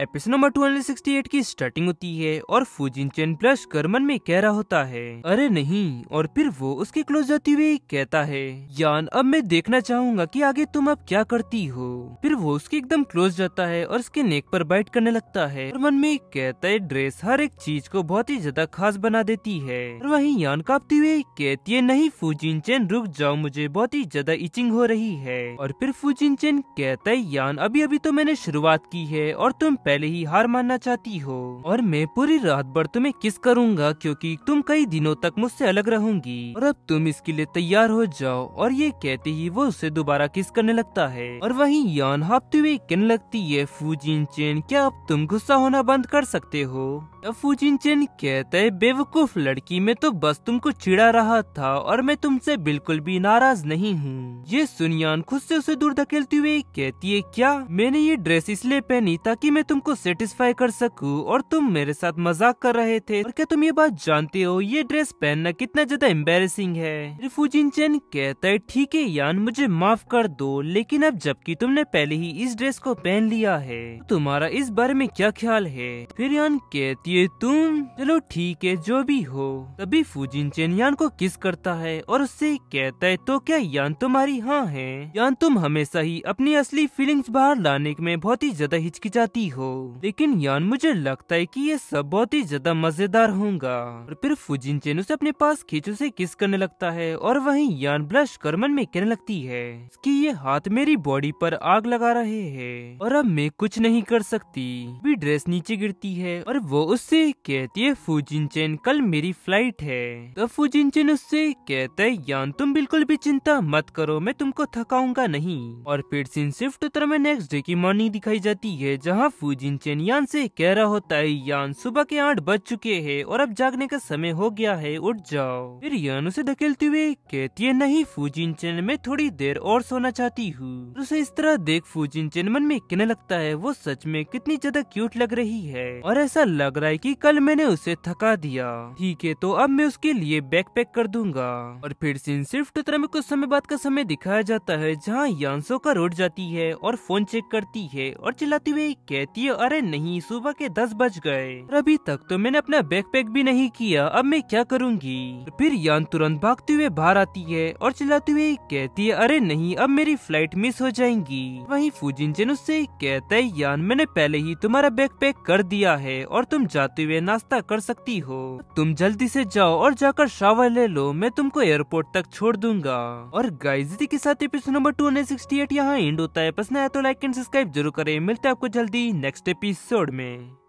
episode number 268 की starting होती है और फूजिन चैन प्लस कर्मन में कह रहा होता है अरे नहीं और फिर वो उसके क्लोज जाती हुई कहता है यान अब मैं देखना चाहूंगा कि आगे तुम अब क्या करती हो फिर वो उसके एकदम क्लोज जाता है और उसके नेक पर बाइट करने लगता है कर्मन में कहता है ड्रेस हर एक चीज को बहुत ही ज्यादा खास बना देती है और वही यान कापती हुई कहती है नहीं फूजिन चैन रुक जाओ मुझे बहुत ही ज्यादा इचिंग हो रही है और फिर फूजिनचेन कहता है यान अभी अभी तो मैंने शुरुआत की है और तुम पहले ही हार मानना चाहती हो और मैं पूरी रात भर तुम्हें किस करूंगा क्योंकि तुम कई दिनों तक मुझसे अलग रहूंगी और अब तुम इसके लिए तैयार हो जाओ और ये कहते ही वो उसे दोबारा किस करने लगता है और वही यान हाफते हुए कहने लगती है फूजिन चेन क्या अब तुम गुस्सा होना बंद कर सकते हो अब फूजिन चेन कहते है बेवकूफ लड़की मैं तो बस तुमको चिड़ा रहा था और मैं तुमसे बिल्कुल भी नाराज नहीं हूँ ये सुनियान खुद से उसे दूर धकेलती हुए कहती है क्या मैंने ये ड्रेस इसलिए पहनी ताकि मैं तुमको सेटिस्फाई कर सकूं और तुम मेरे साथ मजाक कर रहे थे और क्या तुम ये बात जानते हो ये ड्रेस पहनना कितना ज्यादा एम्बेसिंग है फूजिन चैन कहता है ठीक है यान मुझे माफ कर दो लेकिन अब जबकि तुमने पहले ही इस ड्रेस को पहन लिया है तो तुम्हारा इस बारे में क्या ख्याल है फिर यान कहती है तुम चलो ठीक है जो भी हो तभी फूजिन चैन यान को किस करता है और उससे कहता है तो क्या यान तुम्हारी हाँ है यान तुम हमेशा ही अपनी असली फीलिंग्स बाहर लाने में बहुत ही ज्यादा हिचकिचाती हो हो लेकिन यान मुझे लगता है कि ये सब बहुत ही ज्यादा मजेदार होगा और फिर फुजिन चेन उसे अपने पास खींचो से किस करने लगता है और वहीं यान ब्लश करमन में कहने लगती है कि ये हाथ मेरी बॉडी पर आग लगा रहे हैं और अब मैं कुछ नहीं कर सकती भी ड्रेस नीचे गिरती है और वो उससे कहती है फुजिन चेन कल मेरी फ्लाइट है तो फुजिन चेन उससे कहता है यान तुम बिल्कुल भी चिंता मत करो मैं तुमको थकाऊंगा नहीं और फिर सीन शिफ्ट तरह में नेक्स्ट डे की मॉर्निंग दिखाई जाती है जहाँ बाबू जिनचेन यान से कह रहा होता है यान सुबह के आठ बज चुके हैं और अब जागने का समय हो गया है उठ जाओ फिर यान उसे धकेलते हुए कहती है नहीं फूजिन चैन मैं थोड़ी देर और सोना चाहती हूँ तो उसे इस तरह देख फूजिनचेन मन में कहने लगता है वो सच में कितनी ज्यादा क्यूट लग रही है और ऐसा लग रहा है की कल मैंने उसे थका दिया ठीक है तो अब मैं उसके लिए बैग पैक कर दूंगा और फिर सीन सिर्फ टतरा में कुछ समय बाद का समय दिखाया जाता है जहाँ यानसो का रोड जाती है और फोन चेक करती है और चिल्लाती हुई कहती कि अरे नहीं सुबह के दस बज गए अभी तक तो मैंने अपना बैकपैक भी नहीं किया अब मैं क्या करूँगी फिर यान तुरंत भागते हुए बाहर आती है और चिल्लाती हुई कहती है अरे नहीं अब मेरी फ्लाइट मिस हो जाएंगी वही फूजिन उससे कहते है यान मैंने पहले ही तुम्हारा बैकपैक कर दिया है और तुम जाते हुए नाश्ता कर सकती हो तुम जल्दी से जाओ और जाकर शावर ले लो मैं तुमको एयरपोर्ट तक छोड़ दूंगा और गाइज के साथ episode number two hundred sixty eight यहाँ एंड होता है पसंद आया तो लाइक एंड सब्सक्राइब जरूर करें मिलते हैं आपको जल्दी नेक्स्ट नेक्स्ट एपिसोड में